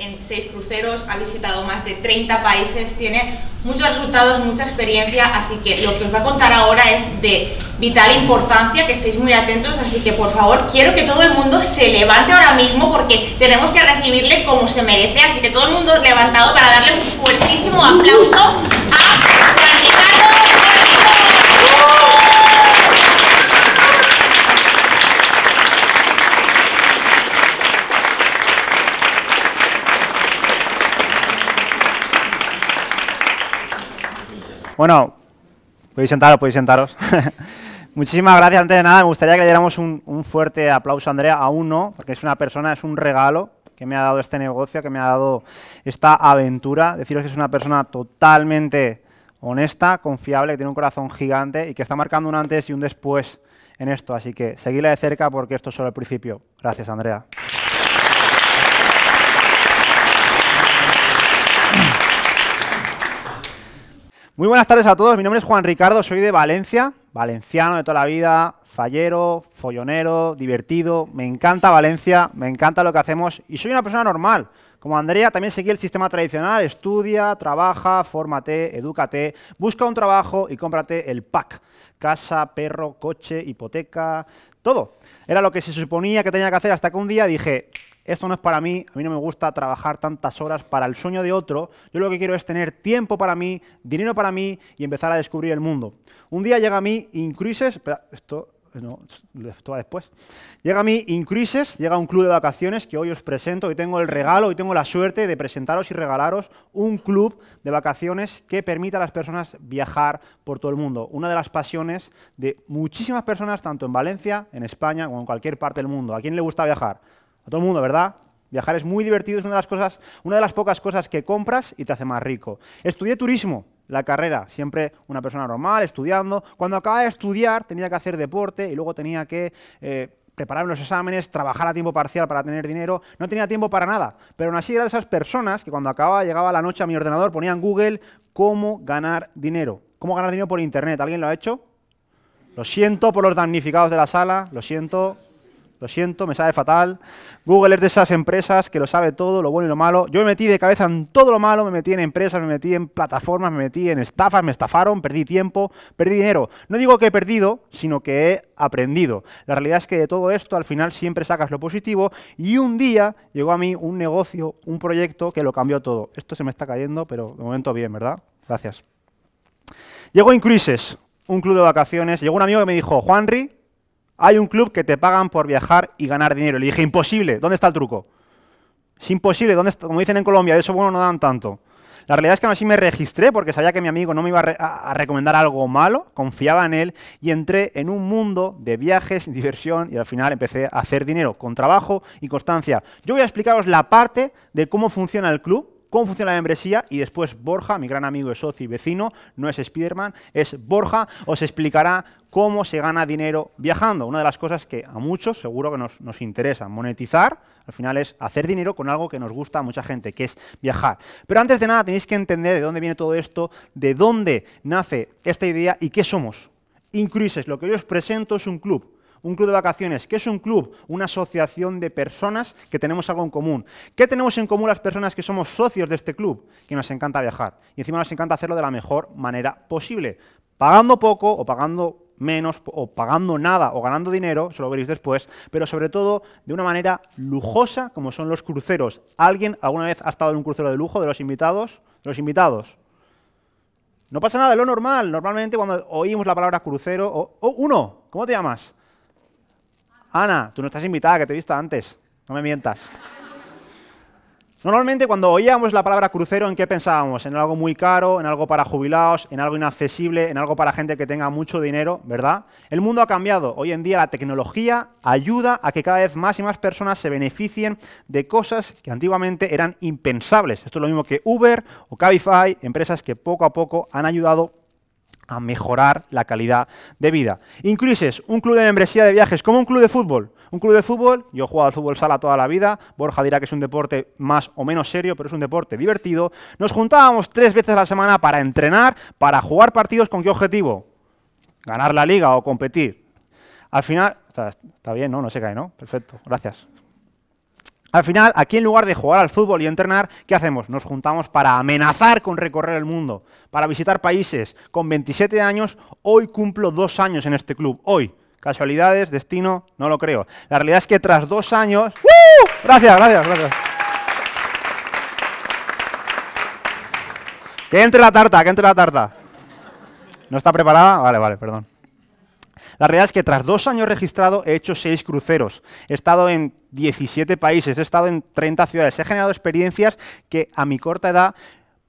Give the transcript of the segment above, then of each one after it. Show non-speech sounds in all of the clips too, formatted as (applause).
en seis cruceros, ha visitado más de 30 países, tiene muchos resultados, mucha experiencia, así que lo que os va a contar ahora es de vital importancia, que estéis muy atentos, así que por favor quiero que todo el mundo se levante ahora mismo porque tenemos que recibirle como se merece, así que todo el mundo levantado para darle un fuertísimo aplauso a... Bueno, podéis sentaros, podéis sentaros. (laughs) Muchísimas gracias. Antes de nada, me gustaría que le diéramos un, fuerte aplauso a Andrea, a uno, porque es una persona, es un regalo que me ha dado este negocio, que me ha dado esta aventura. Deciros que es una persona totalmente honesta, confiable, que tiene un corazón gigante y que está marcando un antes y un después en esto. Así que seguidla de cerca porque esto es solo el principio. Gracias, Andrea. Muy buenas tardes a todos, mi nombre es Juan Ricardo, soy de Valencia, valenciano de toda la vida, fallero, follonero, divertido, me encanta Valencia, me encanta lo que hacemos y soy una persona normal. Como Andrea, también seguí el sistema tradicional, estudia, trabaja, fórmate, edúcate, busca un trabajo y cómprate el pack. Casa, perro, coche, hipoteca, todo. Era lo que se suponía que tenía que hacer hasta que un día dije, esto no es para mí, a mí no me gusta trabajar tantas horas para el sueño de otro, yo lo que quiero es tener tiempo para mí, dinero para mí y empezar a descubrir el mundo. Un día llega a mí Incruises, espera, esto eh, después. Llega a mí Incruises, llega a un club de vacaciones que hoy os presento. Hoy tengo el regalo, hoy tengo la suerte de presentaros y regalaros un club de vacaciones que permita a las personas viajar por todo el mundo. Una de las pasiones de muchísimas personas, tanto en Valencia, en España, o en cualquier parte del mundo. ¿A quién le gusta viajar? A todo el mundo, ¿verdad? Viajar es muy divertido, es una de las cosas, una de las pocas cosas que compras y te hace más rico. Estudié turismo, la carrera, siempre una persona normal, estudiando. Cuando acababa de estudiar tenía que hacer deporte y luego tenía que... Eh, preparar los exámenes, trabajar a tiempo parcial para tener dinero, no tenía tiempo para nada. Pero aún así era de esas personas que cuando acababa, llegaba la noche a mi ordenador, ponían Google cómo ganar dinero. ¿Cómo ganar dinero por Internet? ¿Alguien lo ha hecho? Lo siento por los damnificados de la sala, lo siento. Lo siento, me sabe fatal. Google es de esas empresas que lo sabe todo, lo bueno y lo malo. Yo me metí de cabeza en todo lo malo, me metí en empresas, me metí en plataformas, me metí en estafas, me estafaron, perdí tiempo, perdí dinero. No digo que he perdido, sino que he aprendido. La realidad es que de todo esto al final siempre sacas lo positivo y un día llegó a mí un negocio, un proyecto que lo cambió todo. Esto se me está cayendo, pero de momento bien, ¿verdad? Gracias. Llegó Incruises, un club de vacaciones. Llegó un amigo que me dijo, Juanri, hay un club que te pagan por viajar y ganar dinero. Le dije, imposible, ¿dónde está el truco? Es imposible, ¿dónde como dicen en Colombia, de eso bueno no dan tanto. La realidad es que aún así me registré porque sabía que mi amigo no me iba a, recomendar algo malo, confiaba en él y entré en un mundo de viajes, (laughs) diversión y al final empecé a hacer dinero con trabajo y constancia. Yo voy a explicaros la parte de cómo funciona el club, cómo funciona la membresía y después Borja, mi gran amigo, socio y vecino, no es Spiderman, es Borja, os explicará cómo se gana dinero viajando. Una de las cosas que a muchos seguro que nos, interesa, monetizar, al final es hacer dinero con algo que nos gusta a mucha gente, que es viajar. Pero antes de nada tenéis que entender de dónde viene todo esto, de dónde nace esta idea y qué somos. Incruises, lo que yo os presento es un club. Un club de vacaciones. ¿Qué es un club? Una asociación de personas que tenemos algo en común. ¿Qué tenemos en común las personas que somos socios de este club? Que nos encanta viajar. Y encima nos encanta hacerlo de la mejor manera posible. Pagando poco o pagando menos o pagando nada o ganando dinero, se lo veréis después, pero sobre todo de una manera lujosa como son los cruceros. ¿Alguien alguna vez ha estado en un crucero de lujo de los invitados? los invitados. No pasa nada, es lo normal. Normalmente cuando oímos la palabra crucero, o, oh, uno, ¿cómo te llamas? Ana, tú no estás invitada, que te he visto antes. No me mientas. Normalmente cuando oíamos la palabra crucero, ¿en qué pensábamos? En algo muy caro, en algo para jubilados, en algo inaccesible, en algo para gente que tenga mucho dinero, ¿verdad? El mundo ha cambiado. Hoy en día la tecnología ayuda a que cada vez más y más personas se beneficien de cosas que antiguamente eran impensables. Esto es lo mismo que Uber o Cabify, empresas que poco a poco han ayudado a mejorar la calidad de vida. Incluyes un club de membresía de viajes como un club de fútbol. Un club de fútbol, yo he jugado al fútbol sala toda la vida, Borja dirá que es un deporte más o menos serio, pero es un deporte divertido. Nos juntábamos tres veces a la semana para entrenar, para jugar partidos, ¿con qué objetivo? Ganar la liga o competir. Al final, está, está bien, ¿no? No se cae, ¿no? Perfecto, gracias. Al final, aquí en lugar de jugar al fútbol y entrenar, ¿qué hacemos? Nos juntamos para amenazar con recorrer el mundo, para visitar países. Con 27 años, hoy cumplo dos años en este club. Hoy. Casualidades, destino, no lo creo. La realidad es que tras dos años... ¡Uh! Gracias, gracias, gracias. Que entre la tarta, que entre la tarta. ¿No está preparada? Vale, vale, perdón. La realidad es que tras dos años registrado he hecho seis cruceros, he estado en 17 países, he estado en 30 ciudades, he generado experiencias que a mi corta edad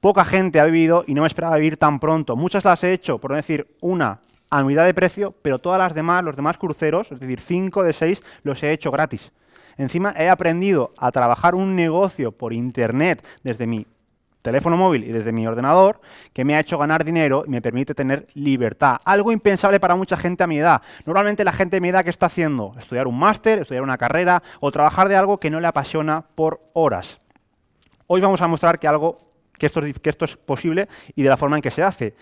poca gente ha vivido y no me esperaba vivir tan pronto. Muchas las he hecho, por no decir una, a mitad de precio, pero todas las demás, los demás cruceros, es decir, cinco de seis, los he hecho gratis. Encima he aprendido a trabajar un negocio por internet desde mi teléfono móvil y desde mi ordenador, que me ha hecho ganar dinero y me permite tener libertad. Algo impensable para mucha gente a mi edad. Normalmente la gente de mi edad, que está haciendo? Estudiar un máster, estudiar una carrera o trabajar de algo que no le apasiona por horas. Hoy vamos a mostrar que, algo, que, esto, que esto es posible y de la forma en que se hace.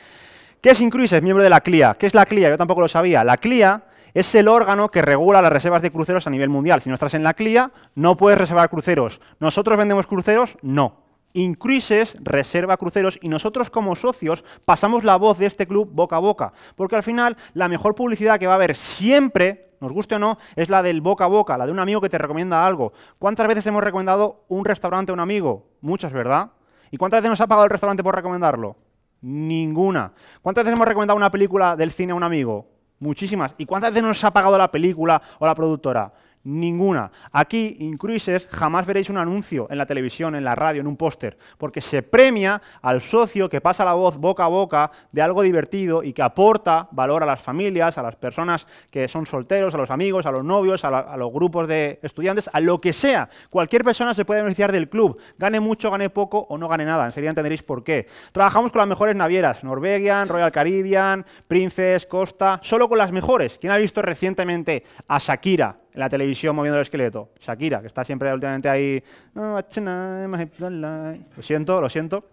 ¿Qué es Incruise? Es miembro de la CLIA. ¿Qué es la CLIA? Yo tampoco lo sabía. La CLIA es el órgano que regula las reservas de cruceros a nivel mundial. Si no estás en la CLIA, no puedes reservar cruceros. ¿Nosotros vendemos cruceros? No. Incruises reserva cruceros y nosotros como socios pasamos la voz de este club boca a boca, porque al final la mejor publicidad que va a haber siempre, nos guste o no, es la del boca a boca, la de un amigo que te recomienda algo. ¿Cuántas veces hemos recomendado un restaurante a un amigo? Muchas, ¿verdad? ¿Y cuántas veces nos ha pagado el restaurante por recomendarlo? Ninguna. ¿Cuántas veces hemos recomendado una película del cine a un amigo? Muchísimas. ¿Y cuántas veces nos ha pagado la película o la productora? Ninguna. Aquí, en Cruises, jamás veréis un anuncio en la televisión, en la radio, en un póster, porque se premia al socio que pasa la voz boca a boca de algo divertido y que aporta valor a las familias, a las personas que son solteros, a los amigos, a los novios, a, los grupos de estudiantes, a lo que sea. Cualquier persona se puede beneficiar del club, gane mucho, gane poco o no gane nada. sería entenderéis por qué. Trabajamos con las mejores navieras, Norwegian, Royal Caribbean, Princess, Costa, solo con las mejores. ¿Quién ha visto recientemente a Shakira? en la televisión moviendo el esqueleto. Shakira, que está siempre últimamente ahí... Oh, lo siento, lo siento.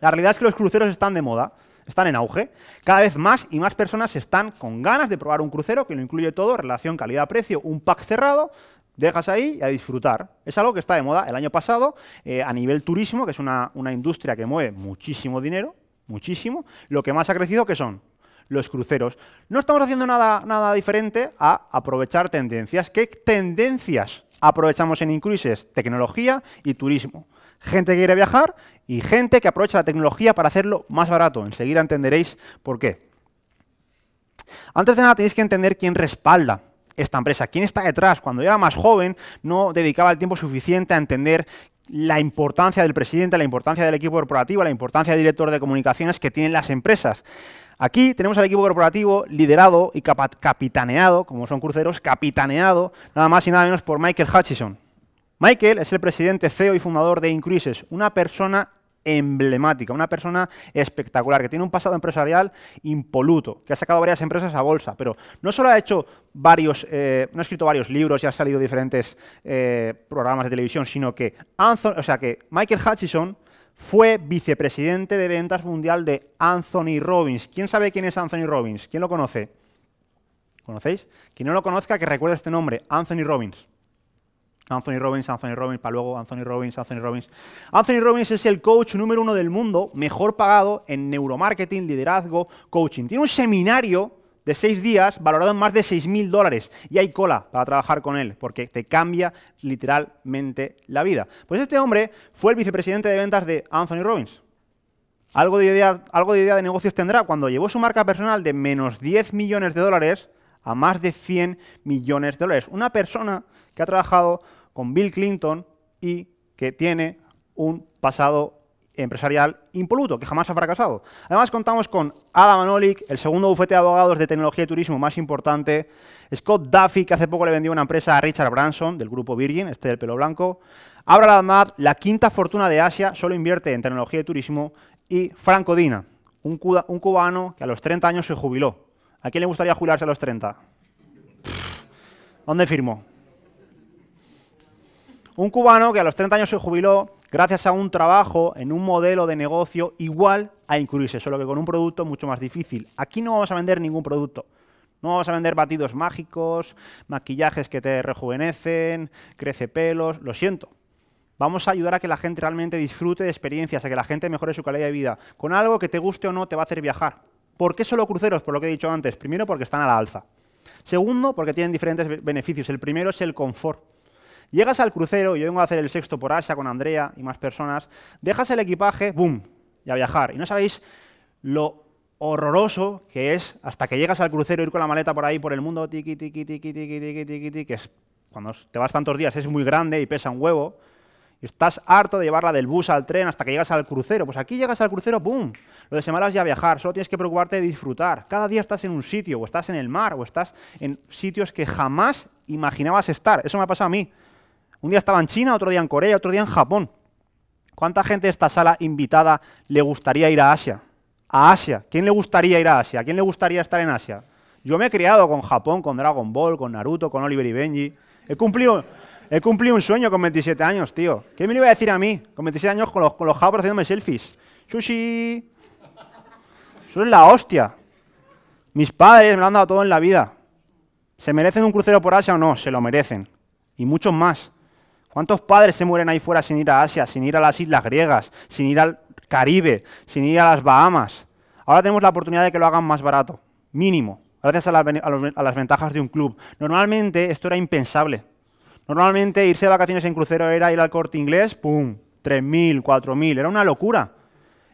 La realidad es que los cruceros están de moda, están en auge. Cada vez más y más personas están con ganas de probar un crucero que lo incluye todo, relación calidad-precio, un pack cerrado, dejas ahí y a disfrutar. Es algo que está de moda. El año pasado, eh, a nivel turismo, que es una, una industria que mueve muchísimo dinero, muchísimo, lo que más ha crecido, que son los cruceros, no estamos haciendo nada, nada diferente a aprovechar tendencias. ¿Qué tendencias aprovechamos en Incruises? Tecnología y turismo. Gente que quiere viajar y gente que aprovecha la tecnología para hacerlo más barato. Enseguida entenderéis por qué. Antes de nada, tenéis que entender quién respalda esta empresa, quién está detrás. Cuando yo era más joven, no dedicaba el tiempo suficiente a entender la importancia del presidente, la importancia del equipo corporativo, la importancia del director de comunicaciones que tienen las empresas. Aquí tenemos al equipo corporativo liderado y capitaneado, como son cruceros, capitaneado nada más y nada menos por Michael Hutchison. Michael es el presidente, CEO y fundador de Incruises, una persona emblemática, una persona espectacular, que tiene un pasado empresarial impoluto, que ha sacado varias empresas a bolsa, pero no solo ha hecho varios, eh, no ha escrito varios libros y ha salido diferentes eh, programas de televisión, sino que, o sea, que Michael Hutchison fue vicepresidente de ventas mundial de Anthony Robbins. ¿Quién sabe quién es Anthony Robbins? ¿Quién lo conoce? ¿Conocéis? Quien no lo conozca, que recuerde este nombre, Anthony Robbins. Anthony Robbins, Anthony Robbins, para luego Anthony Robbins, Anthony Robbins. Anthony Robbins es el coach número uno del mundo, mejor pagado en neuromarketing, liderazgo, coaching. Tiene un seminario de seis días valorado en más de 6.000 dólares. Y hay cola para trabajar con él, porque te cambia literalmente la vida. Pues este hombre fue el vicepresidente de ventas de Anthony Robbins. Algo de idea, algo de, idea de negocios tendrá cuando llevó su marca personal de menos 10 millones de dólares a más de 100 millones de dólares. Una persona que ha trabajado con Bill Clinton y que tiene un pasado empresarial impoluto, que jamás ha fracasado. Además, contamos con Adam Anolik, el segundo bufete de abogados de tecnología y turismo más importante, Scott Duffy, que hace poco le vendió una empresa a Richard Branson, del grupo Virgin, este del pelo blanco, Abraham Ahmad, la quinta fortuna de Asia, solo invierte en tecnología y turismo, y Franco Dina, un, un cubano que a los 30 años se jubiló. ¿A quién le gustaría jubilarse a los 30? ¿Dónde firmó? Un cubano que a los 30 años se jubiló gracias a un trabajo en un modelo de negocio igual a incluirse, solo que con un producto mucho más difícil. Aquí no vamos a vender ningún producto. No vamos a vender batidos mágicos, maquillajes que te rejuvenecen, crece pelos, lo siento. Vamos a ayudar a que la gente realmente disfrute de experiencias, a que la gente mejore su calidad de vida. Con algo que te guste o no te va a hacer viajar. ¿Por qué solo cruceros? Por lo que he dicho antes. Primero, porque están a la alza. Segundo, porque tienen diferentes beneficios. El primero es el confort. Llegas al crucero, yo vengo a hacer el sexto por Asia con Andrea y más personas, dejas el equipaje, ¡boom! y a viajar. Y no sabéis lo horroroso que es hasta que llegas al crucero ir con la maleta por ahí por el mundo tiqui tiqui tiqui tiqui tiqui tiqui tiqui que es cuando te vas tantos días es muy grande y pesa un huevo y estás harto de llevarla del bus al tren hasta que llegas al crucero. Pues aquí llegas al crucero, ¡boom!, Lo de semanas ya viajar, solo tienes que preocuparte de disfrutar. Cada día estás en un sitio, o estás en el mar, o estás en sitios que jamás imaginabas estar. Eso me ha pasado a mí. Un día estaba en China, otro día en Corea, otro día en Japón. ¿Cuánta gente de esta sala invitada le gustaría ir a Asia? A Asia. ¿Quién le gustaría ir a Asia? ¿Quién le gustaría estar en Asia? Yo me he criado con Japón, con Dragon Ball, con Naruto, con Oliver y Benji. He cumplido, un sueño con 27 años, tío. ¿Qué me lo iba a decir a mí? Con 27 años con los, con haciéndome selfies. ¡Sushi! Eso es la hostia. Mis padres me lo han dado todo en la vida. ¿Se merecen un crucero por Asia o no? Se lo merecen. Y muchos más. ¿Cuántos padres se mueren ahí fuera sin ir a Asia, sin ir a las islas griegas, sin ir al Caribe, sin ir a las Bahamas? Ahora tenemos la oportunidad de que lo hagan más barato, mínimo, gracias a, las ventajas de un club. Normalmente esto era impensable. Normalmente irse de vacaciones en crucero era ir al corte inglés, ¡pum! 3.000, 4.000, era una locura.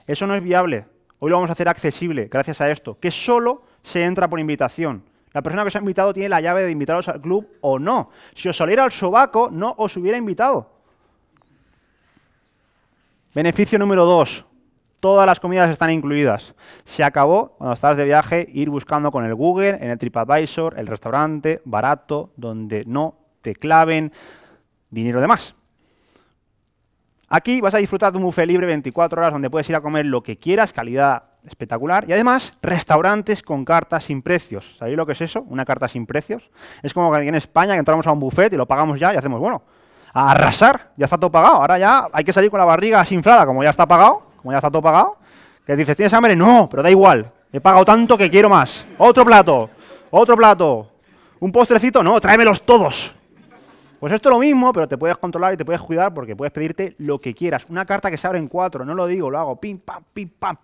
Eso no es viable. Hoy lo vamos a hacer accesible gracias a esto, que solo se entra por invitación. La persona que os ha invitado tiene la llave de invitaros al club o no. Si os saliera el sobaco, no os hubiera invitado. Beneficio número dos. Todas las comidas están incluidas. Se acabó, cuando estás de viaje, ir buscando con el Google, en el TripAdvisor, el restaurante barato, donde no te claven dinero de más. Aquí vas a disfrutar de un buffet libre 24 horas donde puedes ir a comer lo que quieras, calidad espectacular. Y además, restaurantes con cartas sin precios. ¿Sabéis lo que es eso? Una carta sin precios. Es como que aquí en España que entramos a un buffet y lo pagamos ya y hacemos, bueno, a arrasar, ya está todo pagado. Ahora ya hay que salir con la barriga inflada, como ya está pagado, como ya está todo pagado. Que dices, ¿tienes hambre? No, pero da igual. He pagado tanto que quiero más. Otro plato, otro plato. ¿Un postrecito? No, tráemelos todos. Pues esto es lo mismo, pero te puedes controlar y te puedes cuidar porque puedes pedirte lo que quieras. Una carta que se abre en cuatro, no lo digo, lo hago pim, pam, pim, pam.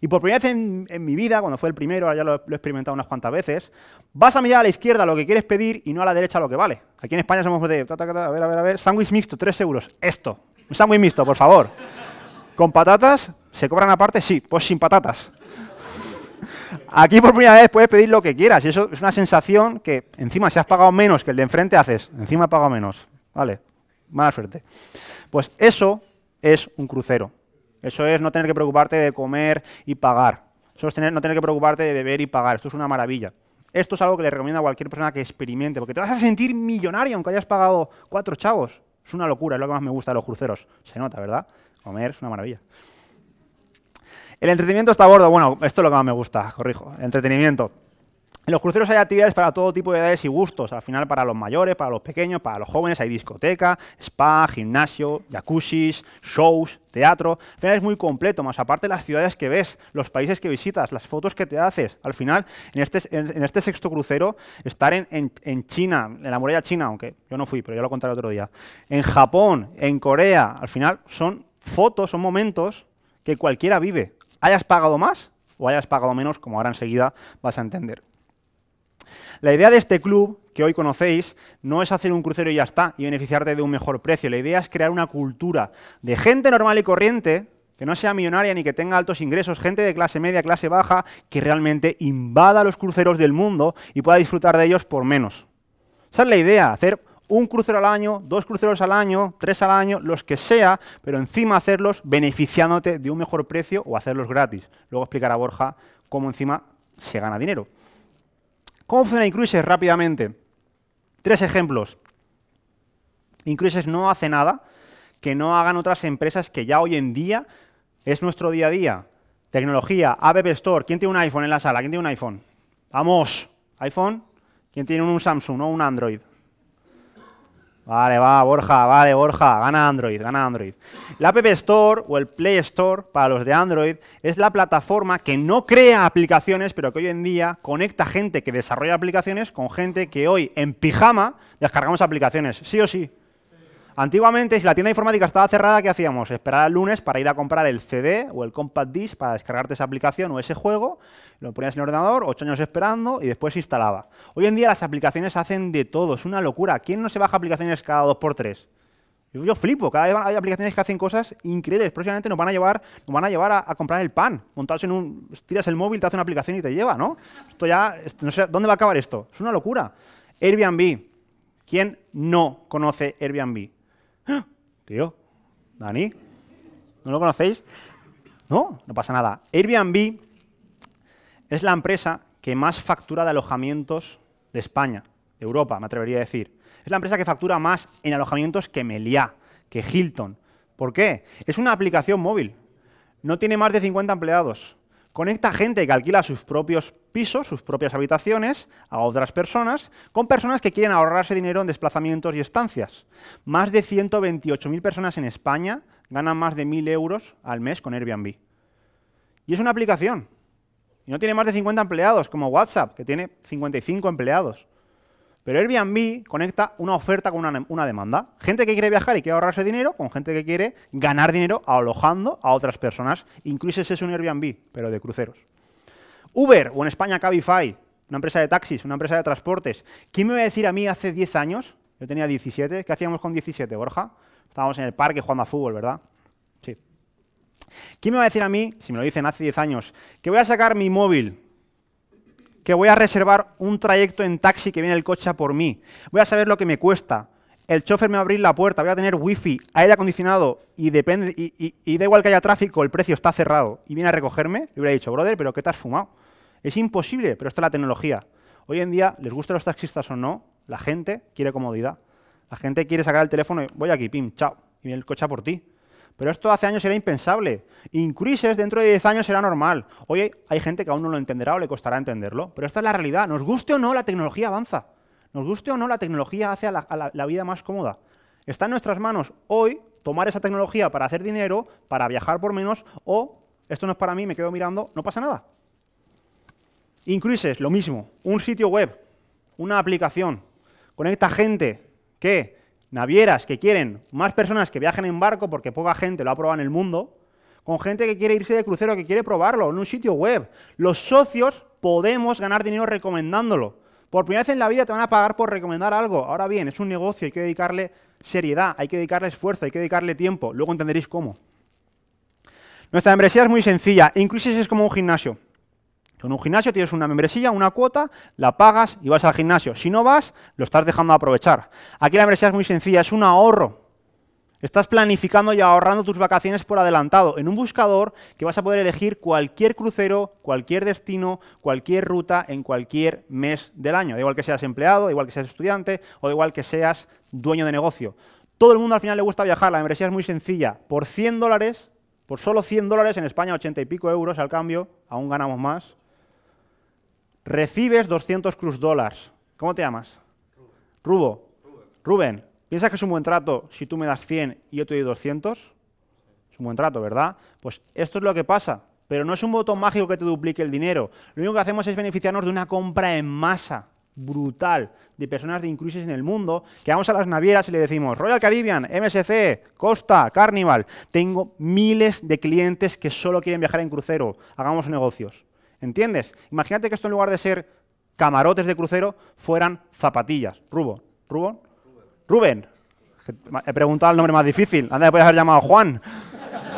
Y por primera vez en, mi vida, cuando fue el primero, ahora ya lo, he experimentado unas cuantas veces, vas a mirar a la izquierda lo que quieres pedir y no a la derecha lo que vale. Aquí en España somos de, a ver, a ver, a ver, sándwich mixto, 3 euros, esto. Un sándwich mixto, por favor. ¿Con patatas? ¿Se cobran aparte? Sí, pues sin patatas. Aquí por primera vez puedes pedir lo que quieras y eso es una sensación que encima si has pagado menos que el de enfrente haces, encima he pagado menos, vale, mala suerte. Pues eso es un crucero. Eso es no tener que preocuparte de comer y pagar. Eso es no tener que preocuparte de beber y pagar. Esto es una maravilla. Esto es algo que le recomiendo a cualquier persona que experimente, porque te vas a sentir millonario aunque hayas pagado cuatro chavos. Es una locura, es lo que más me gusta de los cruceros. Se nota, ¿verdad? Comer es una maravilla. El entretenimiento está a bordo. Bueno, esto es lo que más me gusta, corrijo. El entretenimiento. En los cruceros hay actividades para todo tipo de edades y gustos. Al final, para los mayores, para los pequeños, para los jóvenes, hay discoteca, spa, gimnasio, jacuzzis, shows, teatro. Al final es muy completo, más aparte las ciudades que ves, los países que visitas, las fotos que te haces. Al final, en este, este sexto crucero, estar en, China, en la muralla china, aunque yo no fui, pero ya lo contaré otro día, en Japón, en Corea, al final son fotos, son momentos que cualquiera vive. Hayas pagado más o hayas pagado menos, como ahora enseguida vas a entender. La idea de este club, que hoy conocéis, no es hacer un crucero y ya está, y beneficiarte de un mejor precio. La idea es crear una cultura de gente normal y corriente, que no sea millonaria ni que tenga altos ingresos, gente de clase media, clase baja, que realmente invada los cruceros del mundo y pueda disfrutar de ellos por menos. Esa es la idea, hacer un crucero al año, dos cruceros al año, tres al año, los que sea, pero encima hacerlos beneficiándote de un mejor precio o hacerlos gratis. Luego explicará Borja cómo encima se gana dinero. ¿Cómo funciona Incruises rápidamente? Tres ejemplos. Incruises no hace nada que no hagan otras empresas que ya hoy en día es nuestro día a día. Tecnología, App Store, ¿quién tiene un iPhone en la sala? ¿Quién tiene un iPhone? Vamos, iPhone, ¿quién tiene un Samsung o un Android? Vale, va, Borja, vale, Borja, gana Android, gana Android. La App Store o el Play Store para los de Android es la plataforma que no crea aplicaciones, pero que hoy en día conecta gente que desarrolla aplicaciones con gente que hoy en pijama descargamos aplicaciones, sí o sí. Antiguamente, si la tienda informática estaba cerrada, ¿qué hacíamos? Esperar al lunes para ir a comprar el CD o el Compact Disc para descargarte esa aplicación o ese juego, lo ponías en el ordenador, ocho años esperando y después se instalaba. Hoy en día las aplicaciones hacen de todo, es una locura. ¿Quién no se baja aplicaciones cada dos por tres? Yo flipo, cada vez hay aplicaciones que hacen cosas increíbles. Próximamente nos van a llevar, nos van a, llevar a, comprar el pan. Montados en un. Tiras el móvil, te hace una aplicación y te lleva, ¿no? Esto ya. no sé, ¿Dónde va a acabar esto? Es una locura. Airbnb. ¿Quién no conoce Airbnb? (gasps) Tío, Dani, ¿no lo conocéis? No, no pasa nada. Airbnb es la empresa que más factura de alojamientos de España, de Europa, me atrevería a decir. Es la empresa que factura más en alojamientos que Meliá, que Hilton. ¿Por qué? Es una aplicación móvil. No tiene más de 50 empleados. Conecta gente que alquila sus propios pisos, sus propias habitaciones a otras personas, con personas que quieren ahorrarse dinero en desplazamientos y estancias. Más de 128.000 personas en España ganan más de 1.000 euros al mes con Airbnb. Y es una aplicación. Y no tiene más de 50 empleados, como WhatsApp, que tiene 55 empleados. Pero Airbnb conecta una oferta con una, demanda. Gente que quiere viajar y quiere ahorrarse dinero con gente que quiere ganar dinero alojando a otras personas. Incluso ese es un Airbnb, pero de cruceros. Uber o en España Cabify, una empresa de taxis, una empresa de transportes. ¿Quién me va a decir a mí hace 10 años? Yo tenía 17. ¿Qué hacíamos con 17, Borja? Estábamos en el parque jugando a fútbol, ¿verdad? Sí. ¿Quién me va a decir a mí, si me lo dicen hace 10 años, que voy a sacar mi móvil que voy a reservar un trayecto en taxi que viene el coche a por mí. Voy a saber lo que me cuesta. El chofer me va a abrir la puerta, voy a tener wifi, aire acondicionado y, depende, y, da igual que haya tráfico, el precio está cerrado y viene a recogerme. Le hubiera dicho, brother, ¿pero qué te has fumado? Es imposible, pero está la tecnología. Hoy en día, les gusta los taxistas o no, la gente quiere comodidad. La gente quiere sacar el teléfono y voy aquí, pim, chao, y viene el coche a por ti. Pero esto hace años era impensable. Incruises dentro de 10 años será normal. Hoy hay gente que aún no lo entenderá o le costará entenderlo. Pero esta es la realidad. Nos guste o no, la tecnología avanza. Nos guste o no, la tecnología hace a la, vida más cómoda. Está en nuestras manos hoy tomar esa tecnología para hacer dinero, para viajar por menos, o esto no es para mí, me quedo mirando, no pasa nada. Incruises, lo mismo. Un sitio web, una aplicación, conecta gente que navieras que quieren más personas que viajen en barco porque poca gente lo ha probado en el mundo, con gente que quiere irse de crucero, que quiere probarlo en un sitio web. Los socios podemos ganar dinero recomendándolo. Por primera vez en la vida te van a pagar por recomendar algo. Ahora bien, es un negocio, hay que dedicarle seriedad, hay que dedicarle esfuerzo, hay que dedicarle tiempo. Luego entenderéis cómo. Nuestra membresía es muy sencilla. Incluso es como un gimnasio en un gimnasio tienes una membresía, una cuota, la pagas y vas al gimnasio. Si no vas, lo estás dejando aprovechar. Aquí la membresía es muy sencilla, es un ahorro. Estás planificando y ahorrando tus vacaciones por adelantado en un buscador que vas a poder elegir cualquier crucero, cualquier destino, cualquier ruta en cualquier mes del año. Da igual que seas empleado, da igual que seas estudiante o da igual que seas dueño de negocio. Todo el mundo al final le gusta viajar, la membresía es muy sencilla. Por 100 dólares, por solo 100 dólares, en España 80 y pico euros al cambio, aún ganamos más, Recibes 200 cruz dólares. ¿Cómo te llamas? Rubo. Rubén, ¿piensas que es un buen trato si tú me das 100 y yo te doy 200? Es un buen trato, ¿verdad? Pues esto es lo que pasa. Pero no es un botón mágico que te duplique el dinero. Lo único que hacemos es beneficiarnos de una compra en masa brutal de personas de incruises en el mundo, que vamos a las navieras y le decimos, Royal Caribbean, MSC, Costa, Carnival, tengo miles de clientes que solo quieren viajar en crucero, hagamos negocios. ¿Entiendes? Imagínate que esto en lugar de ser camarotes de crucero fueran zapatillas. Rubo. ¿Rubón? Rubén. He preguntado el nombre más difícil. Anda, puedes haber llamado Juan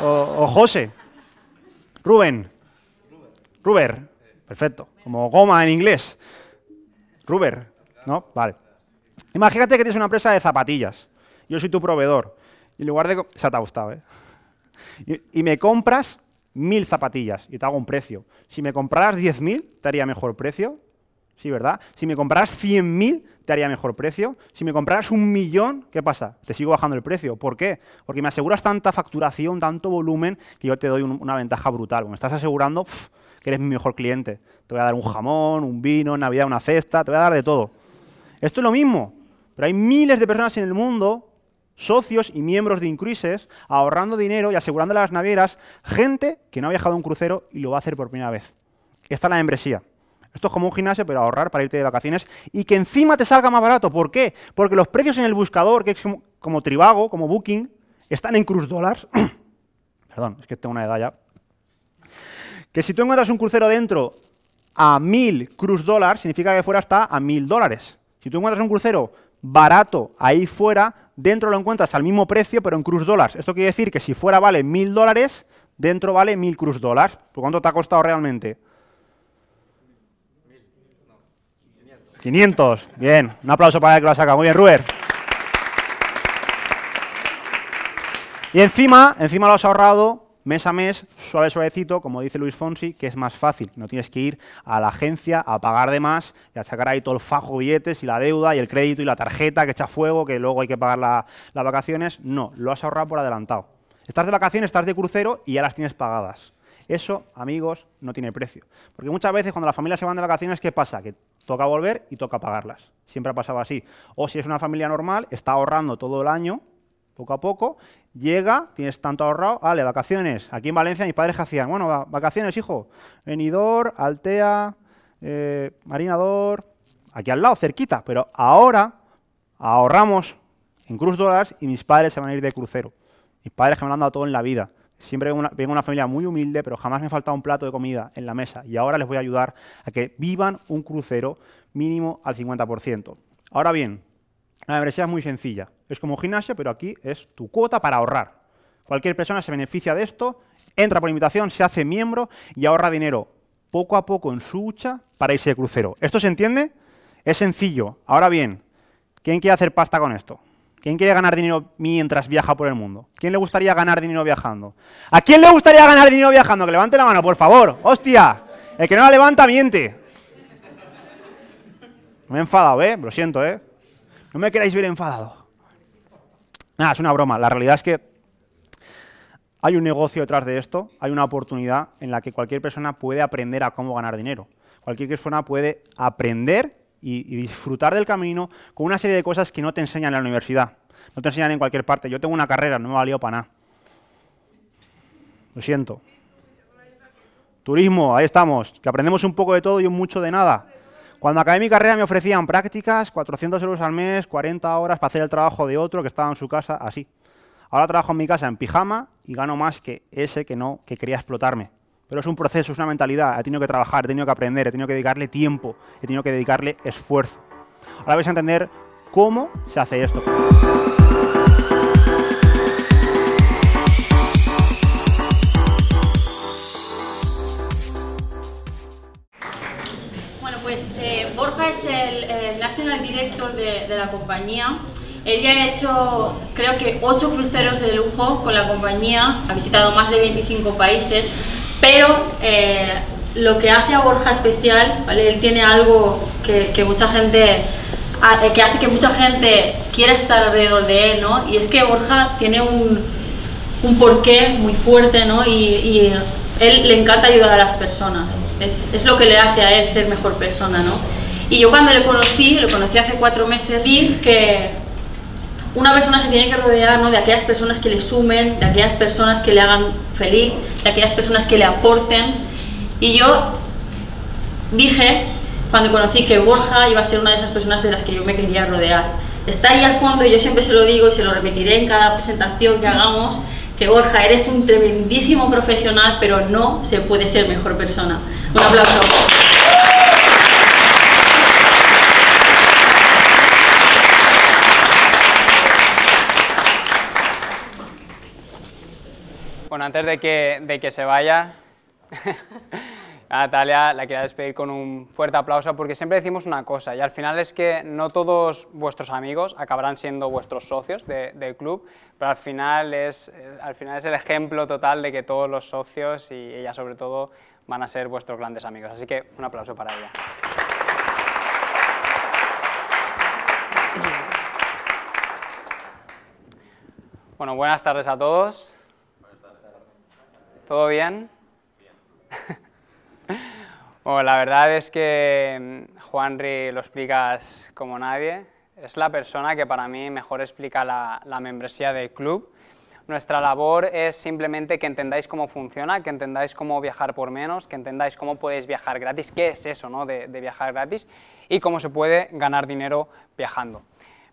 o, José. Rubén. Ruber. Perfecto. Como goma en inglés. Ruber. ¿No? Vale. Imagínate que tienes una empresa de zapatillas. Yo soy tu proveedor. Y en lugar de... Se te ha gustado, ¿eh? y me compras mil zapatillas y te hago un precio. Si me compraras 10.000, te haría mejor precio. Sí, ¿verdad? Si me compraras 100.000, te haría mejor precio. Si me compraras un millón, ¿qué pasa? Te sigo bajando el precio. ¿Por qué? Porque me aseguras tanta facturación, tanto volumen, que yo te doy una ventaja brutal. Me estás asegurando que eres mi mejor cliente. Te voy a dar un jamón, un vino, en Navidad una cesta, te voy a dar de todo. Esto es lo mismo. Pero hay miles de personas en el mundo socios y miembros de Incruises, ahorrando dinero y asegurando las navieras gente que no ha viajado a un crucero y lo va a hacer por primera vez. Está la membresía. Esto es como un gimnasio, pero ahorrar para irte de vacaciones y que encima te salga más barato. ¿Por qué? Porque los precios en el buscador, que es como, Tribago, como Booking, están en cruz dólares. (coughs) Perdón, es que tengo una edad ya. Que si tú encuentras un crucero dentro a mil cruz dólares, significa que fuera está a mil dólares. Si tú encuentras un crucero barato ahí fuera, dentro lo encuentras al mismo precio, pero en cruz dólares. Esto quiere decir que si fuera vale mil dólares, dentro vale mil cruz dólares. ¿Por cuánto te ha costado realmente? 500. Bien, un aplauso para el que lo saca. Muy bien, Ruber. Y encima, encima lo has ahorrado mes a mes, suave, suavecito, como dice Luis Fonsi, que es más fácil. No tienes que ir a la agencia a pagar de más y a sacar ahí todo el fajo billetes y la deuda y el crédito y la tarjeta que echa fuego, que luego hay que pagar las vacaciones. No, lo has ahorrado por adelantado. Estás de vacaciones, estás de crucero y ya las tienes pagadas. Eso, amigos, no tiene precio. Porque muchas veces cuando las familias se van de vacaciones, ¿qué pasa? Que toca volver y toca pagarlas. Siempre ha pasado así. O si es una familia normal, está ahorrando todo el año, poco a poco, llega, tienes tanto ahorrado, vale, vacaciones. Aquí en Valencia mis padres hacían, bueno, vacaciones, hijo, venidor, Altea, eh, Marinador, aquí al lado, cerquita, pero ahora ahorramos en cruz dólares y mis padres se van a ir de crucero. Mis padres que me han dado todo en la vida. Siempre vengo de una, familia muy humilde, pero jamás me ha faltado un plato de comida en la mesa. Y ahora les voy a ayudar a que vivan un crucero mínimo al 50%. Ahora bien, la membresía es muy sencilla. Es como gimnasia, pero aquí es tu cuota para ahorrar. Cualquier persona se beneficia de esto, entra por invitación, se hace miembro y ahorra dinero poco a poco en su hucha para irse de crucero. ¿Esto se entiende? Es sencillo. Ahora bien, ¿quién quiere hacer pasta con esto? ¿Quién quiere ganar dinero mientras viaja por el mundo? ¿Quién le gustaría ganar dinero viajando? ¿A quién le gustaría ganar dinero viajando? Que levante la mano, por favor. ¡Hostia! El que no la levanta, miente. Me he enfadado, ¿eh? Lo siento, ¿eh? No me queráis ver enfadado. Nada, es una broma. La realidad es que hay un negocio detrás de esto, hay una oportunidad en la que cualquier persona puede aprender a cómo ganar dinero. Cualquier persona puede aprender y, disfrutar del camino con una serie de cosas que no te enseñan en la universidad, no te enseñan en cualquier parte. Yo tengo una carrera, no me valió para nada. Lo siento. Turismo, ahí estamos, que aprendemos un poco de todo y un mucho de nada. Cuando acabé mi carrera me ofrecían prácticas, 400 euros al mes, 40 horas para hacer el trabajo de otro que estaba en su casa, así. Ahora trabajo en mi casa en pijama y gano más que ese que no, que quería explotarme. Pero es un proceso, es una mentalidad. He tenido que trabajar, he tenido que aprender, he tenido que dedicarle tiempo, he tenido que dedicarle esfuerzo. Ahora vais a entender cómo se hace esto. es el, nacional National Director de, la compañía. Él ya ha hecho, creo que, ocho cruceros de lujo con la compañía, ha visitado más de 25 países, pero eh, lo que hace a Borja especial, ¿vale? él tiene algo que, mucha gente ah, eh, que hace que mucha gente quiera estar alrededor de él, ¿no? Y es que Borja tiene un, porqué muy fuerte, ¿no? Y, él le encanta ayudar a las personas. Es, es lo que le hace a él ser mejor persona, ¿no? Y yo cuando le conocí, lo conocí hace cuatro meses, vi que una persona se tiene que rodear ¿no? de aquellas personas que le sumen, de aquellas personas que le hagan feliz, de aquellas personas que le aporten. Y yo dije, cuando conocí que Borja iba a ser una de esas personas de las que yo me quería rodear. Está ahí al fondo y yo siempre se lo digo y se lo repetiré en cada presentación que hagamos, que Borja, eres un tremendísimo profesional, pero no se puede ser mejor persona. Un aplauso. Bueno, antes de que, de que se vaya, (laughs) a Natalia la quería despedir con un fuerte aplauso porque siempre decimos una cosa y al final es que no todos vuestros amigos acabarán siendo vuestros socios del club, pero al final, es, eh, al final es el ejemplo total de que todos los socios y ella sobre todo van a ser vuestros grandes amigos. Así que un aplauso para ella. Bueno, buenas tardes a todos. ¿Todo bien? bien. (laughs) bueno, la verdad es que mm, Juanri lo explicas como nadie. Es la persona que para mí mejor explica la, membresía del club. Nuestra labor es simplemente que entendáis cómo funciona, que entendáis cómo viajar por menos, que entendáis cómo podéis viajar gratis, qué es eso ¿no? de, viajar gratis y cómo se puede ganar dinero viajando.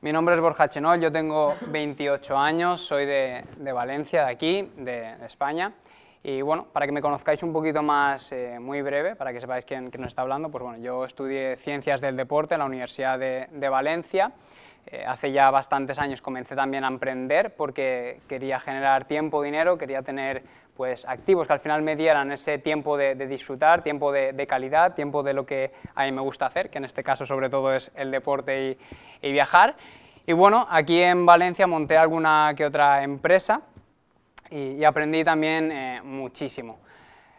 Mi nombre es Borja Chenol, yo tengo 28 años, soy de, Valencia, de aquí, de España, y bueno, para que me conozcáis un poquito más, eh, muy breve, para que sepáis quién, quién, nos está hablando, pues bueno, yo estudié Ciencias del Deporte en la Universidad de, de Valencia. Eh, hace ya bastantes años comencé también a emprender porque quería generar tiempo, dinero, quería tener pues activos que al final me dieran ese tiempo de, disfrutar, tiempo de, calidad, tiempo de lo que a mí me gusta hacer, que en este caso sobre todo es el deporte y, y viajar. Y bueno, aquí en Valencia monté alguna que otra empresa y, aprendí también eh, muchísimo.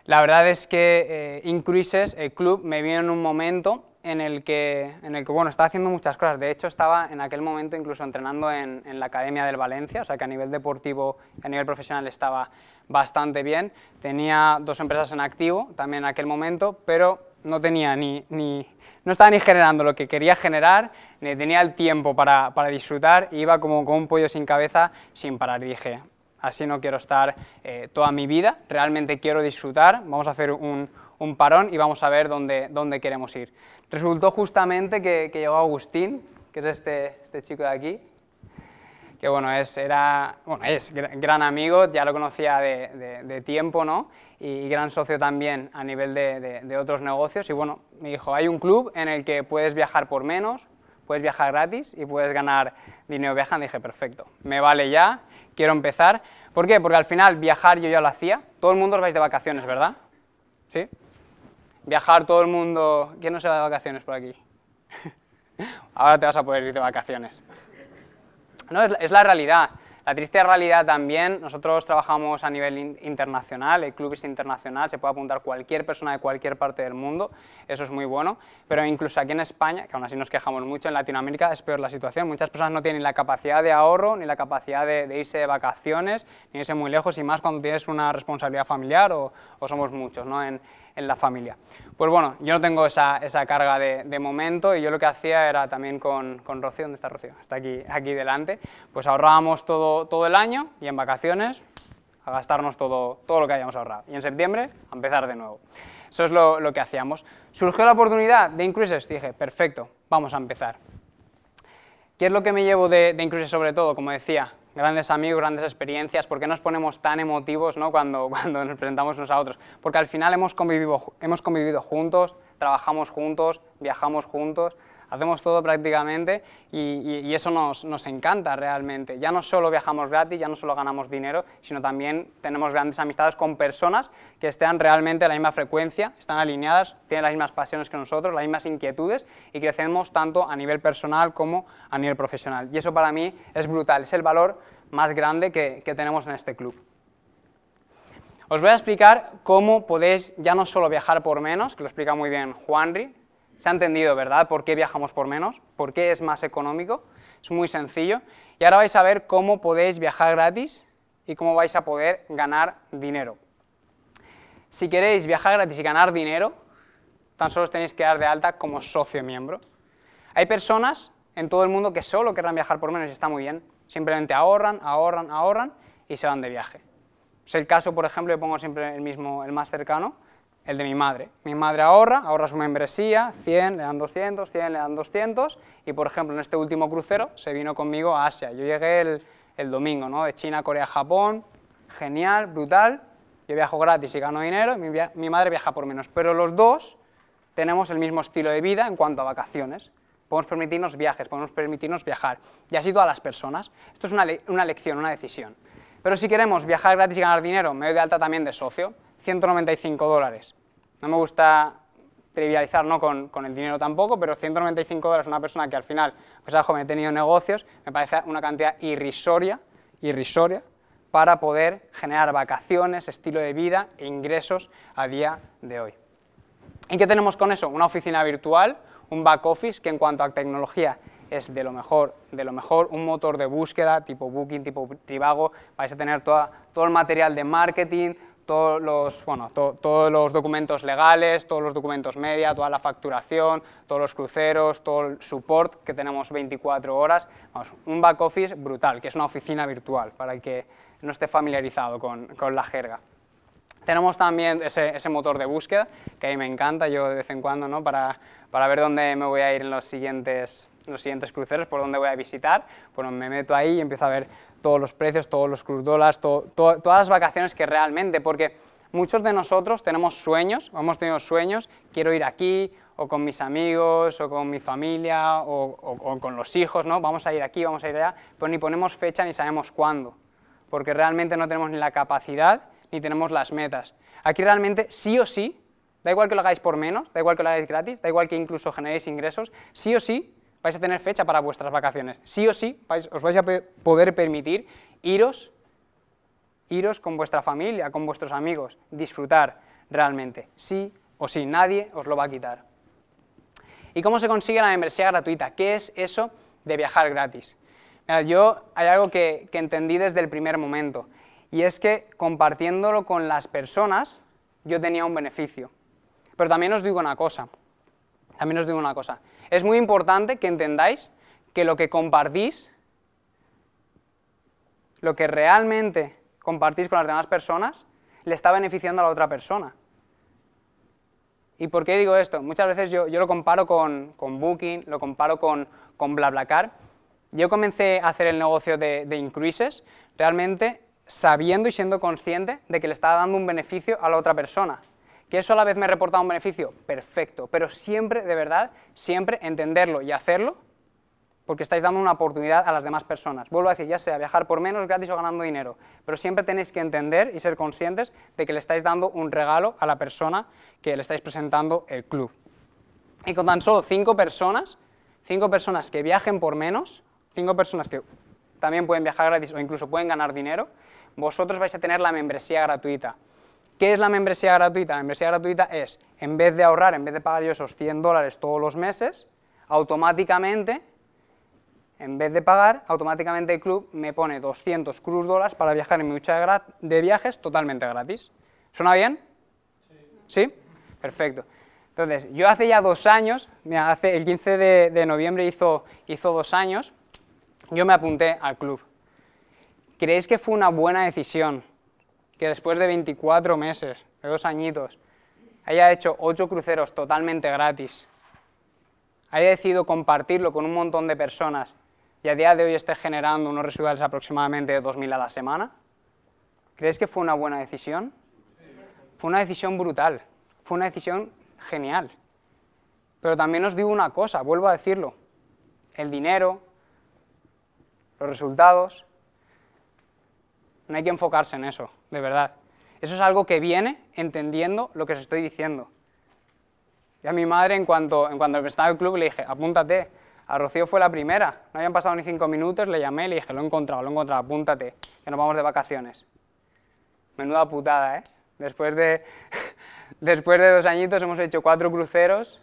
La verdad es que eh, Incruises, el club, me vino en un momento en el, que, en el que, bueno, estaba haciendo muchas cosas. De hecho, estaba en aquel momento incluso entrenando en, la Academia del Valencia, o sea que a nivel deportivo, a nivel profesional estaba bastante bien. Tenía dos empresas en activo también en aquel momento, pero no tenía ni, ni no estaba ni generando lo que quería generar, ni tenía el tiempo para, disfrutar, iba como con un pollo sin cabeza sin parar. dije, así no quiero estar eh, toda mi vida, realmente quiero disfrutar, vamos a hacer un, parón y vamos a ver dónde, dónde queremos ir. Resultó justamente que, llegó Agustín, que es este, este chico de aquí, que bueno, es, era, bueno, es gran amigo, ya lo conocía de, tiempo, ¿no? Y, gran socio también a nivel de, de, otros negocios. Y bueno, me dijo, hay un club en el que puedes viajar por menos, puedes viajar gratis y puedes ganar dinero viajando. Y dije, perfecto, me vale ya quiero empezar. ¿Por qué? Porque al final viajar yo ya lo hacía. Todo el mundo os vais de vacaciones, ¿verdad? ¿Sí? Viajar todo el mundo... ¿Quién no se va de vacaciones por aquí? (laughs) Ahora te vas a poder ir de vacaciones. No, es la realidad. La triste realidad también, nosotros trabajamos a nivel internacional, el club es internacional, se puede apuntar cualquier persona de cualquier parte del mundo, eso es muy bueno, pero incluso aquí en España, que aún así nos quejamos mucho, en Latinoamérica es peor la situación, muchas personas no tienen la capacidad de ahorro, ni la capacidad de, irse de vacaciones, ni irse muy lejos, y más cuando tienes una responsabilidad familiar o, somos muchos, ¿no? en la familia. Pues bueno, yo no tengo esa, carga de, momento y yo lo que hacía era también con, con Rocío, ¿dónde está Rocío? Está aquí, aquí delante, pues ahorrábamos todo, todo el año y en vacaciones a gastarnos todo, todo lo que hayamos ahorrado. Y en septiembre, a empezar de nuevo. Eso es lo, que hacíamos. Surgió la oportunidad de Increases, dije, perfecto, vamos a empezar. ¿Qué es lo que me llevo de, de sobre todo? Como decía, grandes amigos, grandes experiencias, por qué nos ponemos tan emotivos ¿no? cuando, (laughs) cuando nos presentamos unos a otros. Porque al final hemos convivido, hemos convivido juntos, trabajamos juntos, viajamos juntos, hacemos todo prácticamente y, eso nos, encanta realmente. Ya no solo viajamos gratis, ya no solo ganamos dinero, sino también tenemos grandes amistades con personas que estén realmente a la misma frecuencia, están alineadas, tienen las mismas pasiones que nosotros, las mismas inquietudes y crecemos tanto a nivel personal como a nivel profesional. Y eso para mí es brutal, es el valor más grande que, que tenemos en este club. Os voy a explicar cómo podéis ya no solo viajar por menos, que lo explica muy bien Juanri, se ha entendido, ¿verdad? ¿Por qué viajamos por menos? ¿Por qué es más económico? Es muy sencillo. Y ahora vais a ver cómo podéis viajar gratis y cómo vais a poder ganar dinero. Si queréis viajar gratis y ganar dinero, tan solo os tenéis que dar de alta como socio miembro. Hay personas en todo el mundo que solo querrán viajar por menos y está muy bien. Simplemente ahorran, ahorran, ahorran y se van de viaje. Es el caso, por ejemplo, yo pongo siempre el mismo, el más cercano, el de mi madre. Mi madre ahorra, ahorra su membresía, 100, le dan 200, 100, le dan 200, y por ejemplo en este último crucero se vino conmigo a Asia. Yo llegué el, domingo, ¿no? De China, Corea, Japón, genial, brutal, yo viajo gratis y gano dinero, mi, madre viaja por menos, pero los dos tenemos el mismo estilo de vida en cuanto a vacaciones. Podemos permitirnos viajes, podemos permitirnos viajar, y así todas las personas. Esto es una, una lección, una decisión. Pero si queremos viajar gratis y ganar dinero, me doy de alta también de socio. 195 dólares. No me gusta trivializar ¿no? con, el dinero tampoco, pero 195 dólares una persona que al final, pues joven, he tenido negocios, me parece una cantidad irrisoria, irrisoria, para poder generar vacaciones, estilo de vida e ingresos a día de hoy. ¿Y qué tenemos con eso? Una oficina virtual, un back office que en cuanto a tecnología es de lo mejor, de lo mejor, un motor de búsqueda tipo Booking, tipo Trivago, vais a tener toda, todo el material de marketing, todos los, bueno, todos los documentos legales, todos los documentos media, toda la facturación, todos los cruceros, todo el support que tenemos 24 horas. Vamos, un back office brutal, que es una oficina virtual, para el que no esté familiarizado con, con la jerga. Tenemos también ese, ese, motor de búsqueda, que a mí me encanta, yo de vez en cuando, ¿no? para, para ver dónde me voy a ir en los siguientes los siguientes cruceros, por dónde voy a visitar, bueno, me meto ahí y empiezo a ver todos los precios, todos los crudolas todas las vacaciones que realmente, porque muchos de nosotros tenemos sueños, hemos tenido sueños, quiero ir aquí, o con mis amigos, o con mi familia, o, o con los hijos, ¿no? Vamos a ir aquí, vamos a ir allá, pero ni ponemos fecha ni sabemos cuándo, porque realmente no tenemos ni la capacidad ni tenemos las metas. Aquí realmente sí o sí, da igual que lo hagáis por menos, da igual que lo hagáis gratis, da igual que incluso generéis ingresos, sí o sí vais a tener fecha para vuestras vacaciones. Sí o sí os vais a poder permitir iros, iros con vuestra familia, con vuestros amigos, disfrutar realmente. Sí o sí, nadie os lo va a quitar. ¿Y cómo se consigue la membresía gratuita? ¿Qué es eso de viajar gratis? yo hay algo que, que entendí desde el primer momento y es que compartiéndolo con las personas yo tenía un beneficio. Pero también os digo una cosa, también os digo una cosa, es muy importante que entendáis que lo que compartís, lo que realmente compartís con las demás personas, le está beneficiando a la otra persona. ¿Y por qué digo esto? Muchas veces yo, lo comparo con, Booking, lo comparo con, con BlaBlaCar. Yo comencé a hacer el negocio de, de Increases realmente sabiendo y siendo consciente de que le estaba dando un beneficio a la otra persona. ¿Que eso a la vez me reportado un beneficio? Perfecto, pero siempre, de verdad, siempre entenderlo y hacerlo porque estáis dando una oportunidad a las demás personas. Vuelvo a decir, ya sea viajar por menos, gratis o ganando dinero, pero siempre tenéis que entender y ser conscientes de que le estáis dando un regalo a la persona que le estáis presentando el club. Y con tan solo cinco personas, cinco personas que viajen por menos, cinco personas que también pueden viajar gratis o incluso pueden ganar dinero, vosotros vais a tener la membresía gratuita. ¿Qué es la membresía gratuita? La membresía gratuita es, en vez de ahorrar, en vez de pagar yo esos 100 dólares todos los meses, automáticamente, en vez de pagar, automáticamente el club me pone 200 cruz dólares para viajar en mi lucha de, viajes totalmente gratis. ¿Suena bien? Sí. ¿Sí? Perfecto. Entonces, yo hace ya dos años, hace el 15 de, noviembre hizo, hizo dos años, yo me apunté al club. ¿Creéis que fue una buena decisión que después de 24 meses, de dos añitos, haya hecho ocho cruceros totalmente gratis, haya decidido compartirlo con un montón de personas y a día de hoy esté generando unos resultados aproximadamente de 2.000 a la semana, ¿crees que fue una buena decisión? Fue una decisión brutal, fue una decisión genial. Pero también os digo una cosa, vuelvo a decirlo, el dinero, los resultados, no hay que enfocarse en eso, de verdad. Eso es algo que viene entendiendo lo que os estoy diciendo. Y a mi madre, en cuanto, en cuanto estaba el club, le dije, apúntate. A Rocío fue la primera. No habían pasado ni cinco minutos, le llamé, le dije, lo he encontrado, lo he encontrado, apúntate, que nos vamos de vacaciones. Menuda putada, ¿eh? Después de, (laughs) después de dos añitos hemos hecho cuatro cruceros,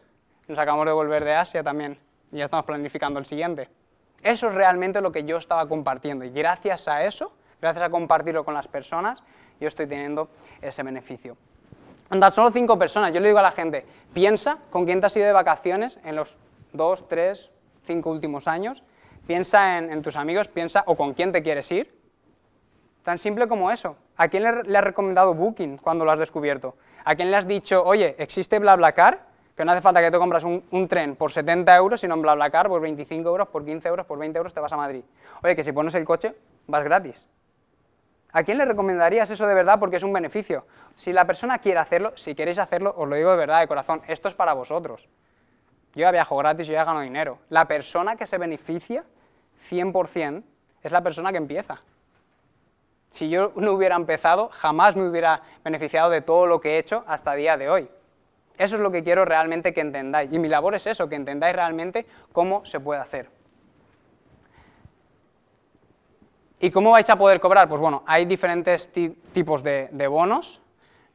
nos acabamos de volver de Asia también, y ya estamos planificando el siguiente. Eso es realmente lo que yo estaba compartiendo, y gracias a eso Gracias a compartirlo con las personas, yo estoy teniendo ese beneficio. Tan solo cinco personas, yo le digo a la gente, piensa con quién te has ido de vacaciones en los dos, tres, cinco últimos años, piensa en, tus amigos, piensa o con quién te quieres ir, Tan simple como eso. ¿A quién le, has recomendado Booking cuando lo has descubierto? ¿A quién le has dicho, oye, existe BlaBlaCar? Que no hace falta que tú compras un, un, tren por 70 euros, sino en BlaBlaCar por 25 euros, por 15 euros, por 20 euros te vas a Madrid. Oye, que si pones el coche, vas gratis. ¿A quién le recomendarías eso de verdad porque es un beneficio? Si la persona quiere hacerlo, si queréis hacerlo, os lo digo de verdad, de corazón, esto es para vosotros. Yo viajo gratis, yo ya gano dinero. La persona que se beneficia 100% es la persona que empieza. Si yo no hubiera empezado, jamás me hubiera beneficiado de todo lo que he hecho hasta día de hoy. Eso es lo que quiero realmente que entendáis. Y mi labor es eso, que entendáis realmente cómo se puede hacer. ¿Y cómo vais a poder cobrar? Pues bueno, hay diferentes tipos de, bonos.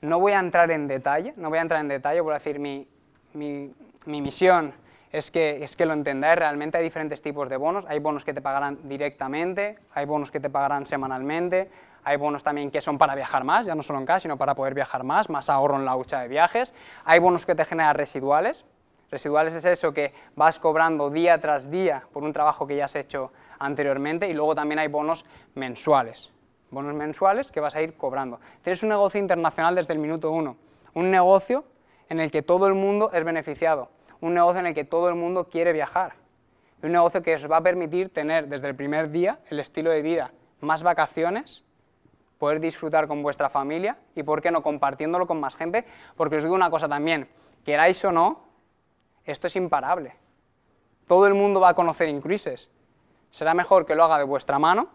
No voy a entrar en detalle, no voy a entrar en detalle, por decir, mi, mi, misión es que, es que lo entendáis realmente, hay diferentes tipos de bonos, hay bonos que te pagarán directamente, hay bonos que te pagarán semanalmente, hay bonos también que son para viajar más, ya no solo en casa, sino para poder viajar más, más ahorro en la hucha de viajes, hay bonos que te generan residuales, Residuales es eso que vas cobrando día tras día por un trabajo que ya has hecho anteriormente y luego también hay bonos mensuales, bonos mensuales que vas a ir cobrando. Tienes un negocio internacional desde el minuto uno, un negocio en el que todo el mundo es beneficiado, un negocio en el que todo el mundo quiere viajar, un negocio que os va a permitir tener desde el primer día el estilo de vida, más vacaciones, poder disfrutar con vuestra familia y, ¿por qué no?, compartiéndolo con más gente, porque os digo una cosa también, queráis o no, esto es imparable. Todo el mundo va a conocer Increases. Será mejor que lo haga de vuestra mano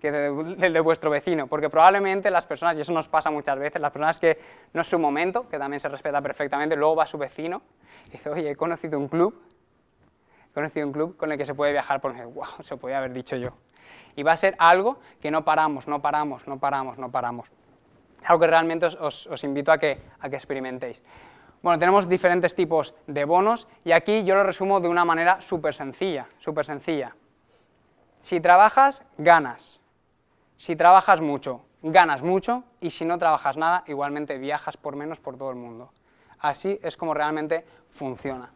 que del de, vuestro vecino, porque probablemente las personas, y eso nos pasa muchas veces, las personas que no es su momento, que también se respeta perfectamente, luego va su vecino y dice, oye, he conocido un club, he conocido un club con el que se puede viajar por se podía haber dicho yo. Y va a ser algo que no paramos, no paramos, no paramos, no paramos. Algo que realmente os, invito a que experimentéis. Bueno, tenemos diferentes tipos de bonos y aquí yo lo resumo de una manera súper sencilla, súper sencilla. Si trabajas, ganas. Si trabajas mucho, ganas mucho y si no trabajas nada, igualmente viajas por menos por todo el mundo. Así es como realmente funciona.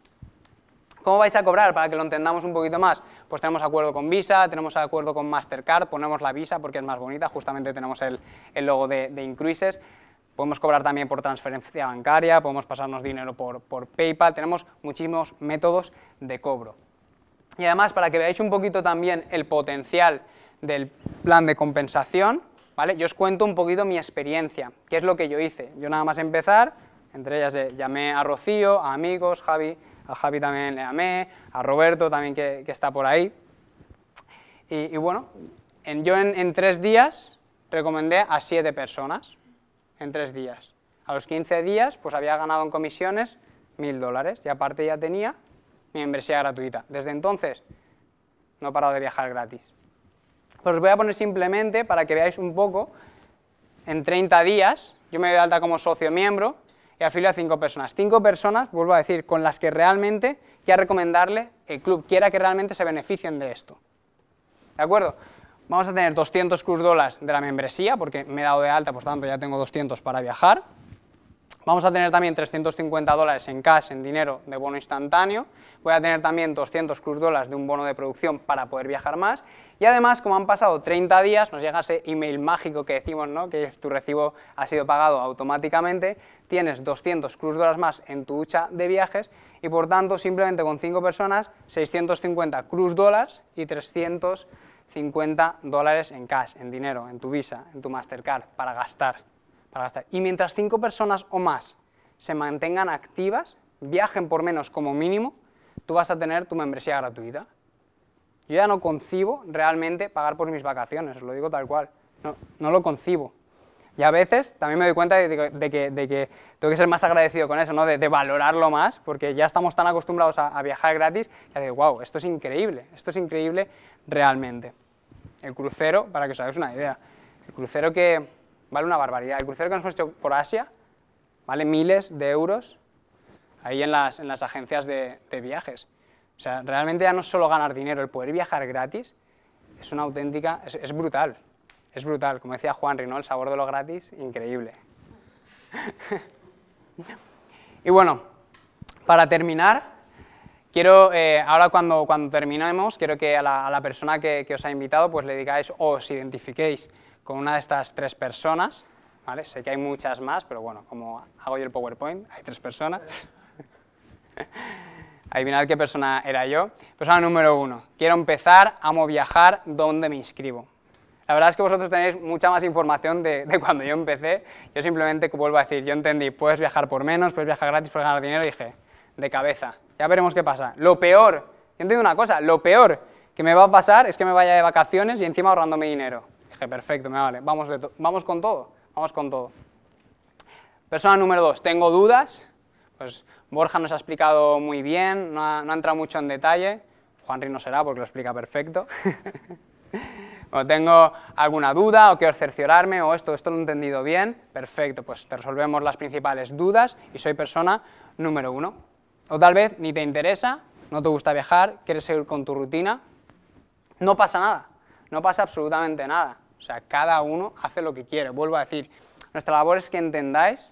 ¿Cómo vais a cobrar? Para que lo entendamos un poquito más. Pues tenemos acuerdo con Visa, tenemos acuerdo con Mastercard, ponemos la Visa porque es más bonita, justamente tenemos el, logo de, de Incruises podemos cobrar también por transferencia bancaria, podemos pasarnos dinero por, PayPal, tenemos muchísimos métodos de cobro. Y además, para que veáis un poquito también el potencial del plan de compensación, ¿vale? yo os cuento un poquito mi experiencia, qué es lo que yo hice. Yo nada más empezar, entre ellas eh, llamé a Rocío, a amigos, Javi, a Javi también le llamé, a Roberto también que, está por ahí. Y, bueno, yo en tres días recomendé a siete personas, en tres días. A los 15 días, pues había ganado en comisiones 1.000 dólares y aparte ya tenía mi membresía gratuita. Desde entonces, no he parado de viajar gratis. Pues, os voy a poner simplemente para que veáis un poco, en 30 días, yo me doy de alta como socio miembro y afilio a cinco personas. Cinco personas, vuelvo a decir, con las que realmente quiera recomendarle el club, quiera que realmente se beneficien de esto. ¿De acuerdo? Vamos a tener 200 cruz dólares de la membresía, porque me he dado de alta, por tanto ya tengo 200 para viajar. Vamos a tener también 350 dólares en cash, en dinero de bono instantáneo. Voy a tener también 200 cruz dólares de un bono de producción para poder viajar más. Y además, como han pasado 30 días, nos llega ese email mágico que decimos, ¿no? que tu recibo ha sido pagado automáticamente. Tienes 200 cruz dólares más en tu hucha de viajes y por tanto, simplemente con 5 personas, 650 cruz dólares y 300 50 dólares en cash, en dinero, en tu Visa, en tu Mastercard, para gastar, para gastar. Y mientras cinco personas o más se mantengan activas, viajen por menos como mínimo, tú vas a tener tu membresía gratuita. Yo ya no concibo realmente pagar por mis vacaciones, os lo digo tal cual, no lo concibo. Y a veces también me doy cuenta de, que, que, tengo que ser más agradecido con eso, ¿no? de, valorarlo más, porque ya estamos tan acostumbrados a, viajar gratis que digo, wow, esto es increíble, esto es increíble realmente. El crucero, para que os hagáis una idea, el crucero que vale una barbaridad, el crucero que nos hemos hecho por Asia vale miles de euros ahí en las, agencias de, viajes. O sea, realmente ya no es solo ganar dinero, el poder viajar gratis es una auténtica, es brutal, es brutal. Como decía Juan ¿no? El sabor de lo gratis, increíble. (laughs) y bueno, para terminar, quiero, eh, ahora cuando, cuando terminemos, quiero que a la, persona que, os ha invitado, pues le digáis o os identifiquéis con una de estas tres personas, Sé que hay muchas más, pero bueno, como hago yo el PowerPoint, hay tres personas. (laughs) Adivinad qué persona era yo. Persona número uno, quiero empezar, amo viajar, ¿dónde me inscribo? La verdad es que vosotros tenéis mucha más información de, cuando yo empecé. Yo simplemente vuelvo a decir, yo entendí, puedes viajar por menos, puedes viajar gratis, puedes ganar dinero, y dije, de cabeza, ya veremos qué pasa. Lo peor, yo entiendo una cosa, lo peor que me va a pasar es que me vaya de vacaciones y encima ahorrándome dinero. Dije, perfecto, me vale, vamos, vamos con todo, vamos con todo. Persona número dos, tengo dudas, pues Borja nos ha explicado muy bien, no entra no ha mucho en detalle, Juanri no será porque lo explica perfecto. (laughs) o tengo alguna duda o quiero cerciorarme o esto, esto lo he entendido bien, perfecto, pues te resolvemos las principales dudas y soy persona número uno. O tal vez ni te interesa, no te gusta viajar, quieres seguir con tu rutina, no pasa nada, no pasa absolutamente nada. O sea, cada uno hace lo que quiere. Vuelvo a decir, nuestra labor es que entendáis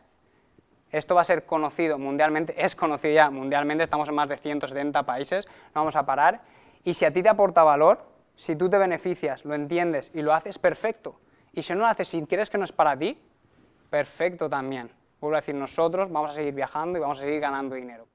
esto va a ser conocido mundialmente, es conocido ya mundialmente, estamos en más de 170 países, no vamos a parar. Y si a ti te aporta valor, si tú te beneficias, lo entiendes y lo haces, perfecto. Y si no lo haces, y quieres que no es para ti, perfecto también. Vuelvo a decir, nosotros vamos a seguir viajando y vamos a seguir ganando dinero.